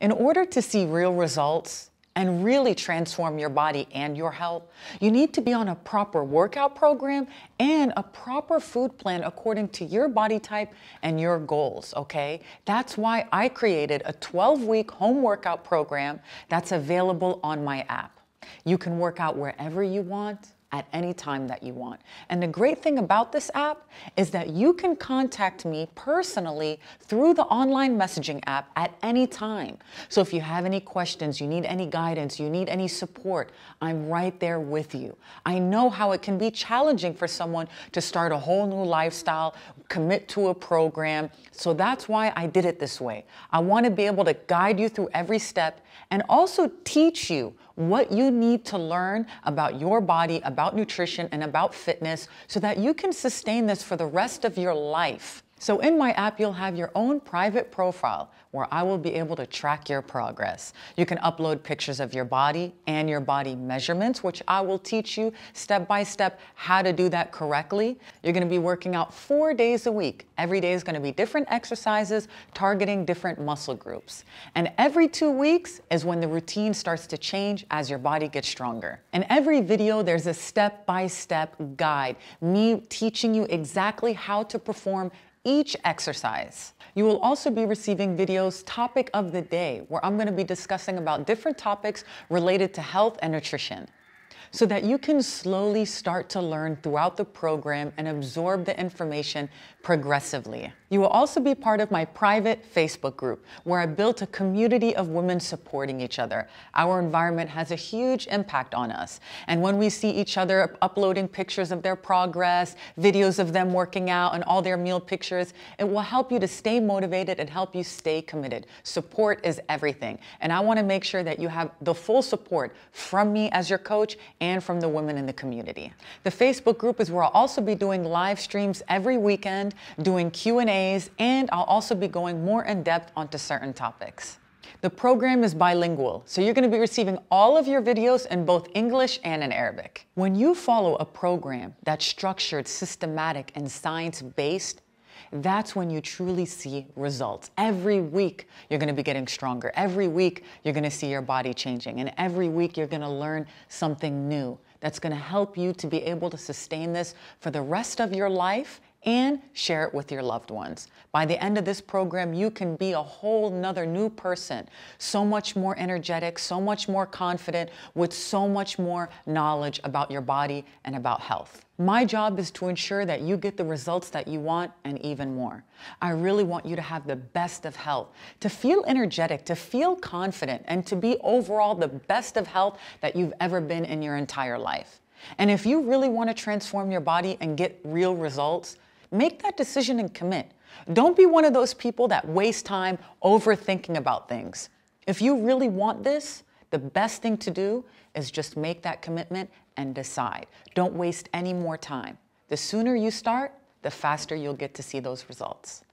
In order to see real results and really transform your body and your health, you need to be on a proper workout program and a proper food plan according to your body type and your goals, okay? That's why I created a 12 week home workout program that's available on my app. You can work out wherever you want at any time that you want. And the great thing about this app is that you can contact me personally through the online messaging app at any time. So if you have any questions, you need any guidance, you need any support, I'm right there with you. I know how it can be challenging for someone to start a whole new lifestyle, commit to a program. So that's why I did it this way. I want to be able to guide you through every step and also teach you what you need to learn about your body, about nutrition, and about fitness so that you can sustain this for the rest of your life. So in my app, you'll have your own private profile where I will be able to track your progress. You can upload pictures of your body and your body measurements, which I will teach you step by step how to do that correctly. You're gonna be working out four days a week. Every day is gonna be different exercises targeting different muscle groups. And every two weeks is when the routine starts to change as your body gets stronger. In every video, there's a step-by-step -step guide, me teaching you exactly how to perform each exercise. You will also be receiving videos topic of the day where I'm going to be discussing about different topics related to health and nutrition so that you can slowly start to learn throughout the program and absorb the information progressively. You will also be part of my private Facebook group, where I built a community of women supporting each other. Our environment has a huge impact on us. And when we see each other uploading pictures of their progress, videos of them working out, and all their meal pictures, it will help you to stay motivated and help you stay committed. Support is everything. And I want to make sure that you have the full support from me as your coach and from the women in the community. The Facebook group is where I'll also be doing live streams every weekend, doing Q&A Q&As, and I'll also be going more in depth onto certain topics. The program is bilingual, so you're going to be receiving all of your videos in both English and in Arabic. When you follow a program that's structured, systematic, and science-based, that's when you truly see results. Every week, you're going to be getting stronger. Every week, you're going to see your body changing. And every week, you're going to learn something new that's going to help you to be able to sustain this for the rest of your life and share it with your loved ones. By the end of this program, you can be a whole nother new person, so much more energetic, so much more confident, with so much more knowledge about your body and about health. My job is to ensure that you get the results that you want and even more. I really want you to have the best of health, to feel energetic, to feel confident, and to be overall the best of health that you've ever been in your entire life. And if you really want to transform your body and get real results, Make that decision and commit. Don't be one of those people that waste time overthinking about things. If you really want this, the best thing to do is just make that commitment and decide. Don't waste any more time. The sooner you start, the faster you'll get to see those results.